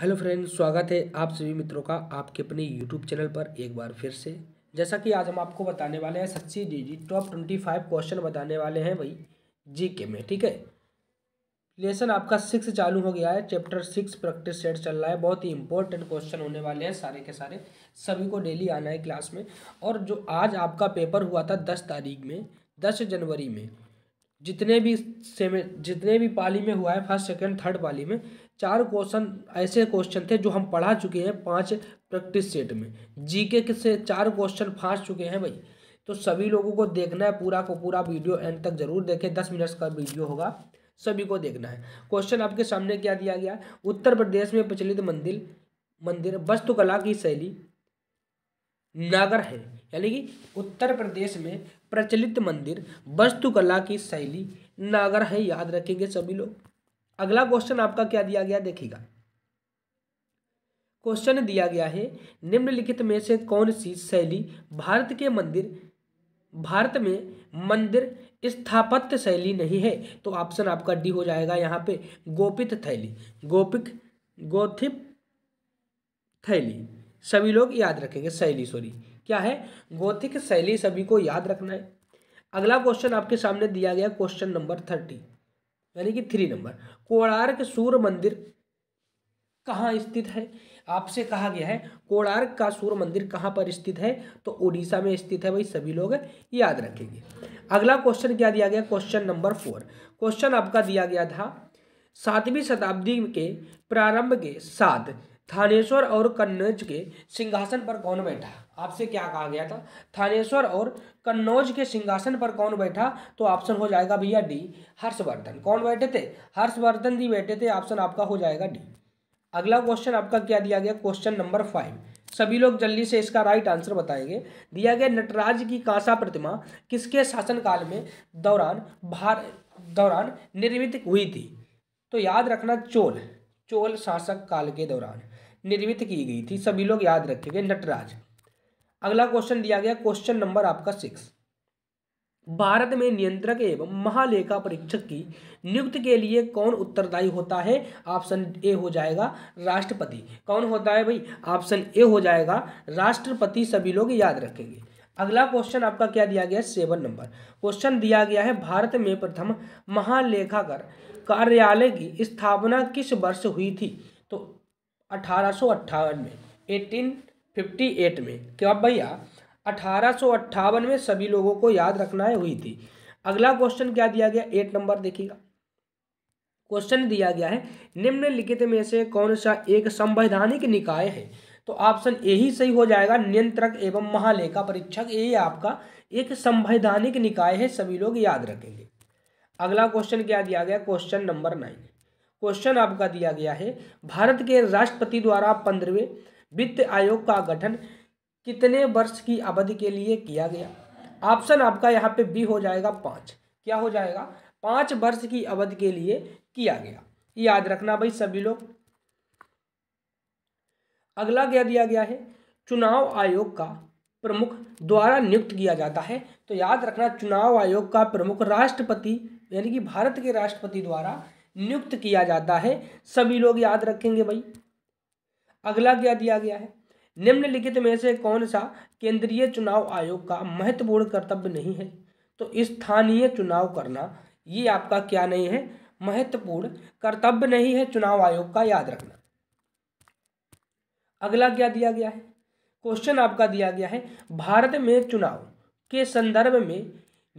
hello friends स्वागत है आप सभी मित्रों का आपके अपने यूट्यूब चैनल पर एक बार फिर से जैसा कि आज हम आपको बताने वाले हैं सच्ची जी जी टॉप ट्वेंटी फाइव क्वेश्चन बताने वाले हैं भाई जी के में ठीक है लेसन आपका सिक्स चालू हो गया है चैप्टर सिक्स प्रैक्टिस सेट चल रहा है बहुत ही इंपॉर्टेंट क्वेश्चन होने वाले हैं सारे के सारे सभी को डेली आना है क्लास में और जो आज आपका पेपर हुआ था दस तारीख में दस जनवरी में जितने भी सेमे जितने भी पाली में हुआ है फर्स्ट सेकेंड थर्ड पाली में चार क्वेश्चन ऐसे क्वेश्चन थे जो हम पढ़ा चुके हैं पांच प्रैक्टिस सेट में जीके के से चार क्वेश्चन फांस चुके हैं भाई तो सभी लोगों को देखना है पूरा को पूरा वीडियो एंड तक जरूर देखें दस मिनट का वीडियो होगा सभी को देखना है क्वेश्चन आपके सामने क्या दिया गया उत्तर प्रदेश में प्रचलित मंदिर मंदिर वस्तुकला की शैली नागर है यानी कि उत्तर प्रदेश में प्रचलित मंदिर वस्तुकला की शैली नागर है याद रखेंगे सभी लोग अगला क्वेश्चन आपका क्या दिया गया देखिएगा क्वेश्चन दिया गया है निम्नलिखित में से कौन सी शैली भारत के मंदिर भारत में मंदिर स्थापत्य शैली नहीं है तो ऑप्शन आपका डी हो जाएगा यहाँ पे गोपित थैली गोपिक गोथिप थैली सभी लोग याद रखेंगे शैली सॉरी क्या है गोथिक शैली सभी को याद रखना है अगला क्वेश्चन आपके सामने दिया गया क्वेश्चन नंबर थर्टी यानी कि थ्री नंबर कोणार्क सूर्य मंदिर कहाँ स्थित है आपसे कहा गया है कोणार्क का सूर्य मंदिर कहाँ पर स्थित है तो उड़ीसा में स्थित है भाई सभी लोग याद रखेंगे अगला क्वेश्चन क्या दिया गया क्वेश्चन नंबर फोर क्वेश्चन आपका दिया गया था सातवीं शताब्दी के प्रारंभ के साथ थानेश्वर और कन्नौज के सिंहासन पर कौन बैठा आपसे क्या कहा गया था थानेश्वर और कन्नौज के सिंहासन पर कौन बैठा तो ऑप्शन हो जाएगा भैया डी हर्षवर्धन कौन बैठे थे हर्षवर्धन जी बैठे थे ऑप्शन आपका हो जाएगा डी अगला क्वेश्चन आपका क्या दिया गया क्वेश्चन नंबर फाइव सभी लोग जल्दी से इसका राइट आंसर बताएंगे दिया गया नटराज की कांसा प्रतिमा किसके शासनकाल में दौरान भार दौरान निर्मित हुई थी तो याद रखना चोल चोल शासक काल के दौरान निर्मित की गई थी सभी लोग याद रखेंगे नटराज अगला क्वेश्चन दिया गया क्वेश्चन नंबर आपका सिक्स भारत में नियंत्रक एवं महालेखा परीक्षक की नियुक्ति के लिए कौन उत्तरदायी होता है ऑप्शन ए हो जाएगा राष्ट्रपति कौन होता है भाई ऑप्शन ए हो जाएगा राष्ट्रपति सभी लोग याद रखेंगे अगला क्वेश्चन आपका क्या दिया गया है सेवन नंबर क्वेश्चन दिया गया है भारत में प्रथम महालेखाकर कार्यालय की स्थापना किस वर्ष हुई थी तो अठारह में एटीन फिफ्टी एट में क्या भैया अठारह सौ अट्ठावन में सभी लोगों को याद रखना है हुई थी अगला क्वेश्चन क्या दिया गया एट नंबर देखिएगा क्वेश्चन दिया गया है निम्नलिखित में से कौन सा एक संवैधानिक निकाय है तो ऑप्शन ए ही सही हो जाएगा नियंत्रक एवं महालेखा परीक्षक ये आपका एक संवैधानिक निकाय है सभी लोग याद रखेंगे अगला क्वेश्चन क्या दिया गया क्वेश्चन नंबर नाइन क्वेश्चन आपका दिया गया है भारत के राष्ट्रपति द्वारा पंद्रहवें वित्त आयोग का गठन कितने वर्ष की अवधि के लिए किया गया ऑप्शन आपका यहाँ पे बी हो जाएगा पाँच क्या हो जाएगा पाँच वर्ष की अवधि के लिए किया गया याद रखना भाई सभी लोग अगला क्या दिया गया है चुनाव आयोग का प्रमुख द्वारा नियुक्त किया जाता है तो याद रखना चुनाव आयोग का प्रमुख राष्ट्रपति यानी कि भारत के राष्ट्रपति द्वारा नियुक्त किया जाता है सभी लोग याद रखेंगे भाई अगला क्या दिया गया है निम्नलिखित में से कौन सा केंद्रीय चुनाव आयोग का महत्वपूर्ण कर्तव्य नहीं है तो स्थानीय चुनाव करना ये आपका क्या नहीं है महत्वपूर्ण कर्तव्य नहीं है चुनाव आयोग का याद रखना अगला क्या दिया गया है क्वेश्चन आपका दिया गया है भारत में चुनाव के संदर्भ में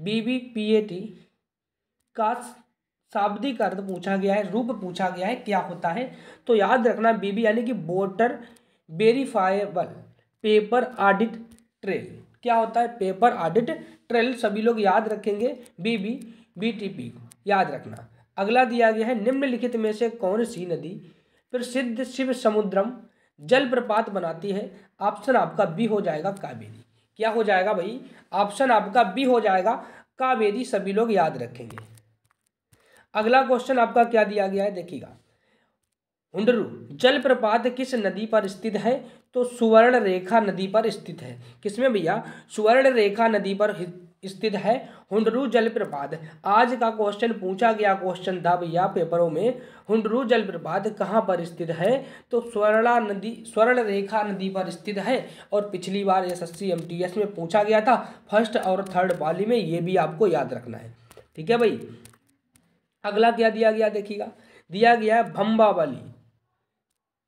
बीबीपीएटी का शाब्दिक अर्थ पूछा गया है रूप पूछा गया है क्या होता है तो याद रखना बीबी यानी कि voter verifiable paper audit trail क्या होता है पेपर ऑडिट ट्रेल सभी लोग याद रखेंगे बीबी बीटीपी को याद रखना अगला दिया गया है निम्नलिखित में से कौन सी नदी प्रसिद्ध शिव समुद्रम जलप्रपात बनाती है ऑप्शन आपका बी हो जाएगा कावेरी क्या हो जाएगा भाई ऑप्शन आपका बी हो जाएगा कावेरी सभी लोग याद रखेंगे अगला क्वेश्चन आपका क्या दिया गया है देखिएगा हुडरू जलप्रपात किस नदी पर स्थित है तो सुवर्ण रेखा नदी पर स्थित है किसमें भैया सुवर्ण रेखा नदी पर स्थित है हुडरू जलप्रपात आज का क्वेश्चन पूछा गया क्वेश्चन था भैया पेपरों में हुडरू जलप्रपात कहाँ पर स्थित है तो स्वर्णा नदी स्वर्ण रेखा नदी पर स्थित है और पिछली बार एस एस में पूछा गया था फर्स्ट और थर्ड वाली में ये भी आपको याद रखना है ठीक है भाई अगला क्या दिया गया देखिएगा दिया गया है भम्बावली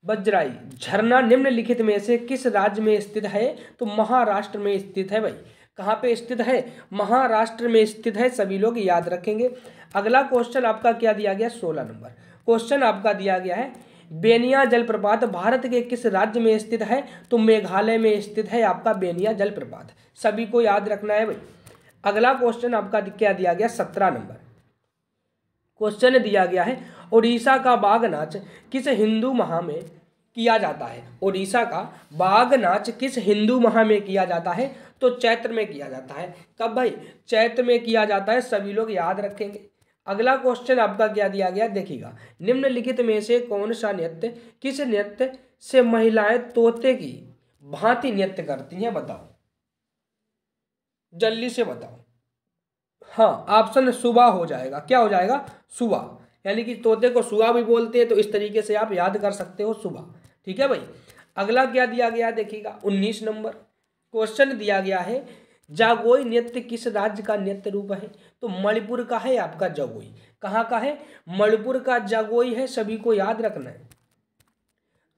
बजराई झरना निम्नलिखित में से किस राज्य में स्थित है तो महाराष्ट्र में स्थित है भाई कहाँ पे स्थित है महाराष्ट्र में स्थित है सभी लोग याद रखेंगे अगला क्वेश्चन आपका क्या दिया गया सोलह नंबर क्वेश्चन आपका दिया गया है बेनिया जलप्रपात भारत के किस राज्य में स्थित है तो मेघालय में स्थित है आपका बेनिया जलप्रपात सभी को याद रखना है भाई अगला क्वेश्चन आपका क्या दिया गया सत्रह नंबर क्वेश्चन दिया गया है उड़ीसा का बाघ नाच किस हिंदू माह में किया जाता है उड़ीसा का बाघ नाच किस हिंदू माह में किया जाता है तो चैत्र में किया जाता है कब भाई चैत्र में किया जाता है सभी लोग याद रखेंगे अगला क्वेश्चन आपका क्या दिया गया देखिएगा निम्नलिखित में से कौन सा नृत्य किस नृत्य से महिलाएं तोते की भांति नृत्य करती हैं बताओ जल्दी से बताओ हाँ ऑप्शन सुबह हो जाएगा क्या हो जाएगा सुबह यानी कि तोते को सुबह भी बोलते हैं तो इस तरीके से आप याद कर सकते हो सुबह ठीक है भाई अगला क्या दिया गया देखिएगा उन्नीस नंबर क्वेश्चन दिया गया है जागोई नृत्य किस राज्य का नृत्य रूप है तो मणिपुर का है आपका जागोई कहाँ का है मणिपुर का जागोई है सभी को याद रखना है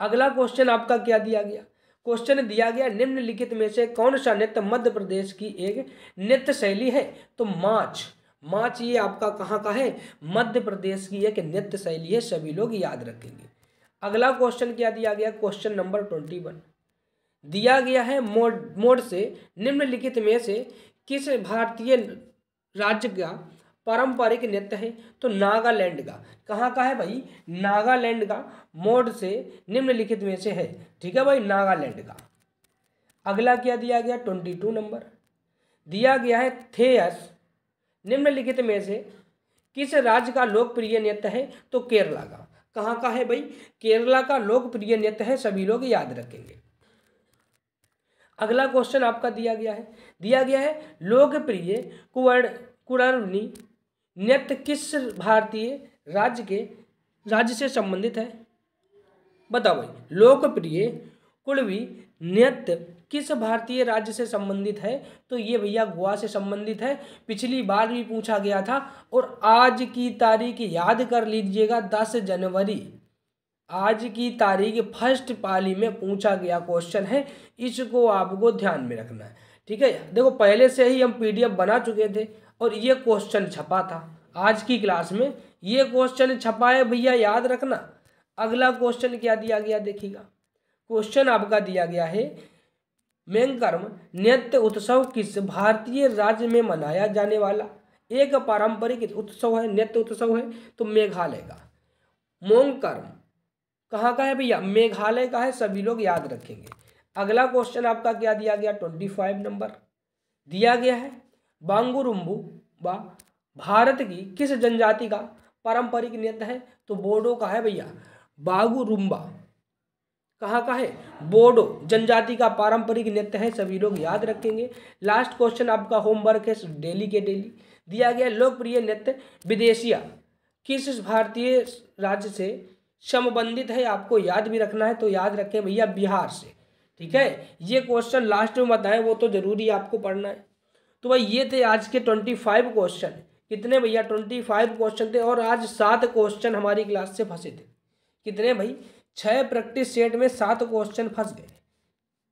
अगला क्वेश्चन आपका क्या दिया गया क्वेश्चन दिया गया निम्नलिखित में से कौन सा नृत्य मध्य प्रदेश की एक नृत्य शैली है तो माच माच ये आपका कहाँ का है मध्य प्रदेश की एक नृत्य शैली है सभी लोग याद रखेंगे अगला क्वेश्चन क्या दिया गया क्वेश्चन नंबर ट्वेंटी वन दिया गया है मोड मोड से निम्नलिखित में से किस भारतीय राज्य का पारंपरिक नृत्य है तो नागालैंड का कहाँ का है भाई नागालैंड का मोड से निम्नलिखित में से है ठीक है भाई नागालैंड का अगला क्या दिया गया ट्वेंटी टू नंबर दिया गया है थेयस निम्नलिखित में से किस राज्य का लोकप्रिय नृत्य है तो केरला का कहाँ का है भाई केरला का लोकप्रिय नृत्य है सभी लोग याद रखेंगे अगला क्वेश्चन आपका दिया गया है दिया गया है लोकप्रिय कुंवर नृत्य किस भारतीय राज्य के राज्य से संबंधित है बताओ भाई लोकप्रिय कुलवी नृत्य किस भारतीय राज्य से संबंधित है तो ये भैया गोवा से संबंधित है पिछली बार भी पूछा गया था और आज की तारीख याद कर लीजिएगा दस जनवरी आज की तारीख फर्स्ट पाली में पूछा गया क्वेश्चन है इसको आपको ध्यान में रखना है ठीक है देखो पहले से ही हम पीडीएफ बना चुके थे और ये क्वेश्चन छपा था आज की क्लास में ये क्वेश्चन छपा है भैया याद रखना अगला क्वेश्चन क्या दिया गया देखिएगा क्वेश्चन आपका दिया गया है मैंगकर्म नृत्य उत्सव किस भारतीय राज्य में मनाया जाने वाला एक पारंपरिक उत्सव है नृत्य उत्सव है तो मेघालय का मोंगकर्म कहाँ का है भैया मेघालय का है सभी लोग याद रखेंगे अगला क्वेश्चन आपका क्या दिया गया ट्वेंटी फाइव नंबर दिया गया है बांगुरुम्बू बा भारत की किस जनजाति का पारंपरिक नृत्य है तो बोडो का है भैया बागुरुम्बा कहाँ का है बोडो जनजाति का पारंपरिक नृत्य है सभी लोग याद रखेंगे लास्ट क्वेश्चन आपका होमवर्क है डेली के डेली दिया गया लोकप्रिय नृत्य विदेशिया किस भारतीय राज्य से संबंधित है आपको याद भी रखना है तो याद रखें भैया बिहार से ठीक है ये क्वेश्चन लास्ट में बताएं वो तो ज़रूरी आपको पढ़ना है तो भाई ये थे आज के ट्वेंटी फाइव क्वेश्चन कितने भैया ट्वेंटी फाइव क्वेश्चन थे और आज सात क्वेश्चन हमारी क्लास से फंसे थे कितने भाई छः प्रैक्टिस सेट में सात क्वेश्चन फंस गए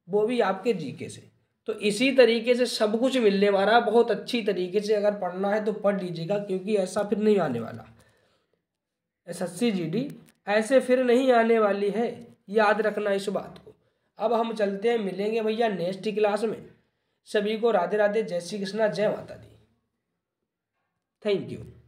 वो भी आपके जीके से तो इसी तरीके से सब कुछ मिलने वाला है बहुत अच्छी तरीके से अगर पढ़ना है तो पढ़ लीजिएगा क्योंकि ऐसा फिर नहीं आने वाला एस एस सी ऐसे फिर नहीं आने वाली है याद रखना इस बात को अब हम चलते हैं मिलेंगे भैया नेक्स्ट क्लास में सभी को राधे राधे जय श्री कृष्णा जय माता दी थैंक यू